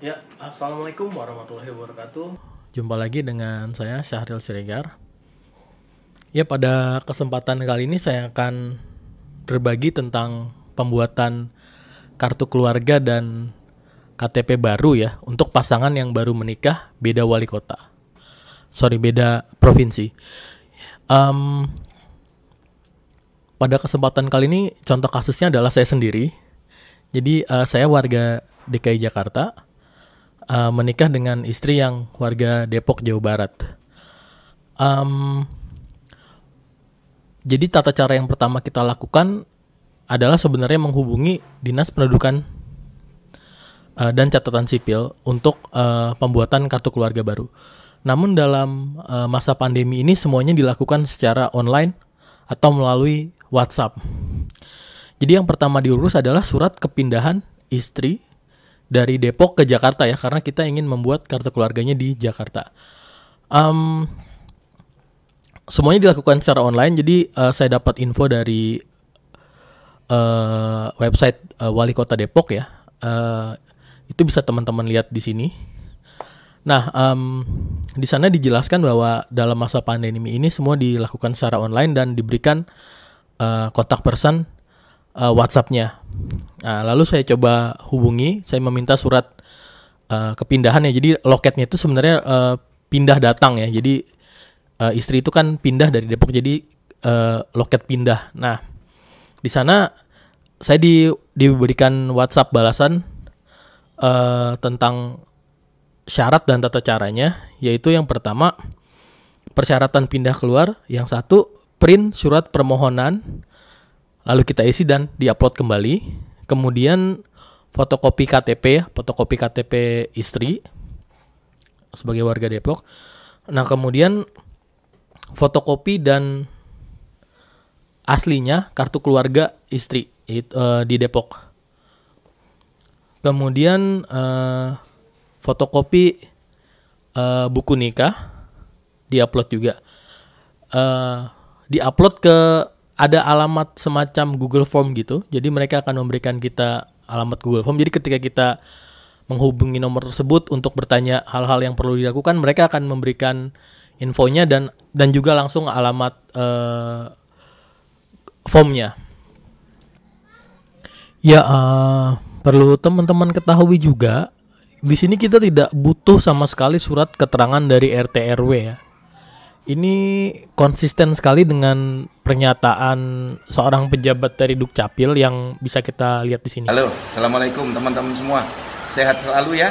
Ya, Assalamualaikum warahmatullahi wabarakatuh. Jumpa lagi dengan saya Syahril Siregar. Ya, pada kesempatan kali ini saya akan berbagi tentang pembuatan kartu keluarga dan KTP baru ya untuk pasangan yang baru menikah beda wali kota. Sorry, beda provinsi. Um, pada kesempatan kali ini contoh kasusnya adalah saya sendiri. Jadi uh, saya warga DKI Jakarta uh, menikah dengan istri yang warga Depok Jawa Barat. Um, jadi tata cara yang pertama kita lakukan adalah sebenarnya menghubungi dinas pendudukan uh, dan catatan sipil untuk uh, pembuatan kartu keluarga baru. Namun dalam uh, masa pandemi ini semuanya dilakukan secara online atau melalui WhatsApp. Jadi yang pertama diurus adalah surat kepindahan istri dari Depok ke Jakarta ya karena kita ingin membuat kartu keluarganya di Jakarta. Um, semuanya dilakukan secara online jadi uh, saya dapat info dari uh, website uh, Wali Kota Depok ya. Uh, itu bisa teman-teman lihat di sini. Nah, um, di sana dijelaskan bahwa dalam masa pandemi ini semua dilakukan secara online dan diberikan uh, kontak person uh, eh, nya Nah, lalu saya coba hubungi, saya meminta surat uh, eh, kepindahan ya. Jadi loketnya itu sebenarnya uh, pindah datang ya. Jadi uh, istri itu kan pindah dari Depok, jadi uh, loket pindah. Nah, di sana saya di, diberikan WhatsApp balasan uh, tentang syarat dan tata caranya, yaitu yang pertama persyaratan pindah keluar, yang satu print surat permohonan lalu kita isi dan diupload kembali. Kemudian fotokopi KTP ya, fotokopi KTP istri sebagai warga Depok. Nah, kemudian fotokopi dan aslinya kartu keluarga istri it, uh, di Depok. Kemudian uh, fotokopi uh, buku nikah diupload juga. Uh, diupload ke ada alamat semacam Google Form gitu. Jadi mereka akan memberikan kita alamat Google Form. Jadi ketika kita menghubungi nomor tersebut untuk bertanya hal-hal yang perlu dilakukan, mereka akan memberikan infonya dan dan juga langsung alamat uh, formnya. Ya uh, perlu teman-teman ketahui juga di sini kita tidak butuh sama sekali surat keterangan dari RT RW ya ini konsisten sekali dengan pernyataan seorang pejabat dari Dukcapil yang bisa kita lihat di sini. Halo, Assalamualaikum teman-teman semua. Sehat selalu ya.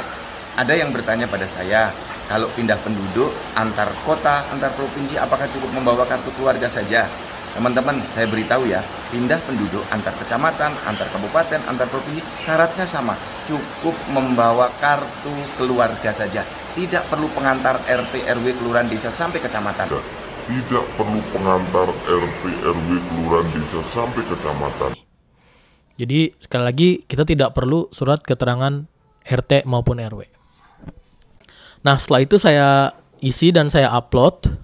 Ada yang bertanya pada saya, kalau pindah penduduk antar kota, antar provinsi apakah cukup membawa kartu keluarga saja? Teman-teman, saya beritahu ya, pindah penduduk antar kecamatan, antar kabupaten, antar provinsi syaratnya sama, cukup membawa kartu keluarga saja tidak perlu pengantar RT RW kelurahan desa sampai kecamatan. Tidak perlu pengantar RT RW kelurahan desa sampai kecamatan. Jadi sekali lagi kita tidak perlu surat keterangan RT maupun RW. Nah setelah itu saya isi dan saya upload.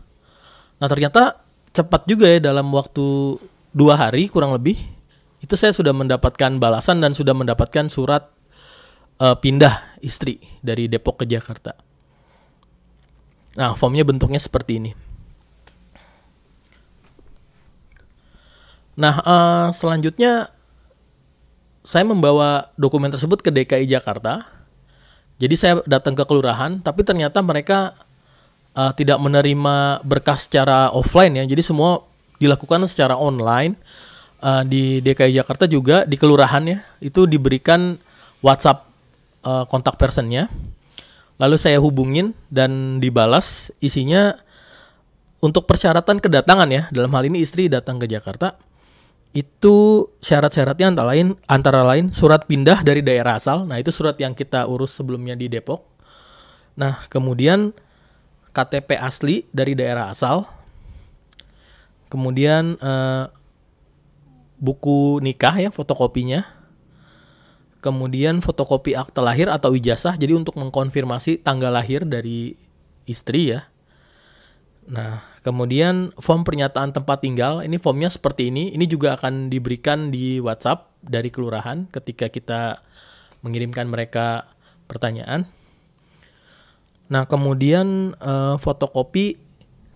Nah ternyata cepat juga ya dalam waktu dua hari kurang lebih itu saya sudah mendapatkan balasan dan sudah mendapatkan surat uh, pindah istri dari Depok ke Jakarta. Nah, formnya bentuknya seperti ini. Nah, uh, selanjutnya saya membawa dokumen tersebut ke DKI Jakarta. Jadi saya datang ke kelurahan, tapi ternyata mereka uh, tidak menerima berkas secara offline ya. Jadi semua dilakukan secara online. Uh, di DKI Jakarta juga di kelurahan ya, itu diberikan WhatsApp uh, kontak personnya Lalu saya hubungin dan dibalas isinya untuk persyaratan kedatangan ya. Dalam hal ini istri datang ke Jakarta itu syarat-syaratnya antara lain antara lain surat pindah dari daerah asal. Nah, itu surat yang kita urus sebelumnya di Depok. Nah, kemudian KTP asli dari daerah asal. Kemudian eh, buku nikah ya fotokopinya kemudian fotokopi akte lahir atau ijazah jadi untuk mengkonfirmasi tanggal lahir dari istri ya. Nah, kemudian form pernyataan tempat tinggal, ini formnya seperti ini. Ini juga akan diberikan di WhatsApp dari kelurahan ketika kita mengirimkan mereka pertanyaan. Nah, kemudian uh, fotokopi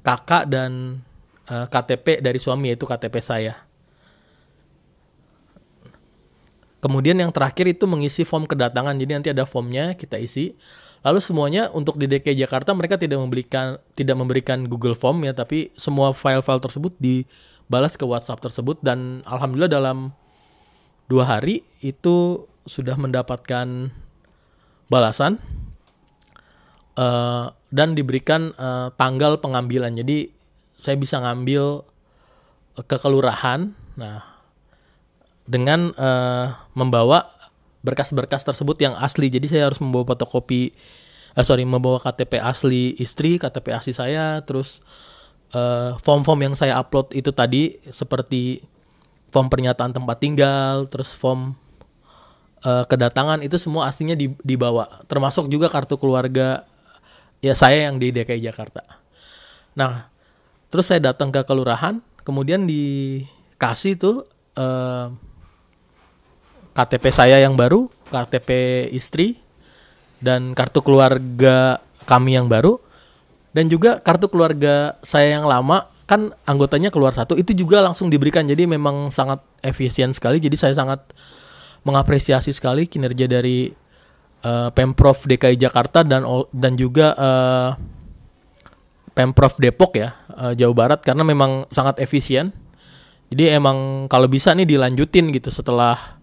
kakak dan uh, eh, KTP dari suami yaitu KTP saya. Kemudian yang terakhir itu mengisi form kedatangan. Jadi nanti ada formnya kita isi. Lalu semuanya untuk di DKI Jakarta mereka tidak memberikan tidak memberikan Google Form ya, tapi semua file-file tersebut dibalas ke WhatsApp tersebut dan alhamdulillah dalam dua hari itu sudah mendapatkan balasan uh, dan diberikan uh, tanggal pengambilan. Jadi saya bisa ngambil ke kelurahan. Nah dengan uh, membawa berkas-berkas tersebut yang asli. Jadi saya harus membawa fotokopi uh, sorry membawa KTP asli istri, KTP asli saya, terus form eh, form-form yang saya upload itu tadi seperti form pernyataan tempat tinggal, terus form uh, kedatangan itu semua aslinya dibawa, termasuk juga kartu keluarga ya saya yang di DKI Jakarta. Nah, terus saya datang ke kelurahan, kemudian dikasih tuh uh, KTP saya yang baru, KTP istri, dan kartu keluarga kami yang baru, dan juga kartu keluarga saya yang lama kan anggotanya keluar satu itu juga langsung diberikan jadi memang sangat efisien sekali jadi saya sangat mengapresiasi sekali kinerja dari uh, pemprov DKI Jakarta dan dan juga uh, pemprov Depok ya uh, Jawa Barat karena memang sangat efisien jadi emang kalau bisa nih dilanjutin gitu setelah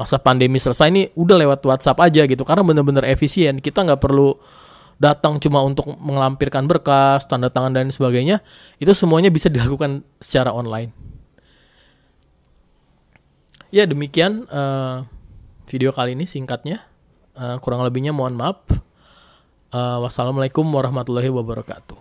masa pandemi selesai ini udah lewat WhatsApp aja gitu karena bener-bener efisien kita nggak perlu datang cuma untuk melampirkan berkas tanda tangan dan sebagainya itu semuanya bisa dilakukan secara online ya demikian uh, video kali ini singkatnya uh, kurang lebihnya mohon maaf uh, wassalamualaikum warahmatullahi wabarakatuh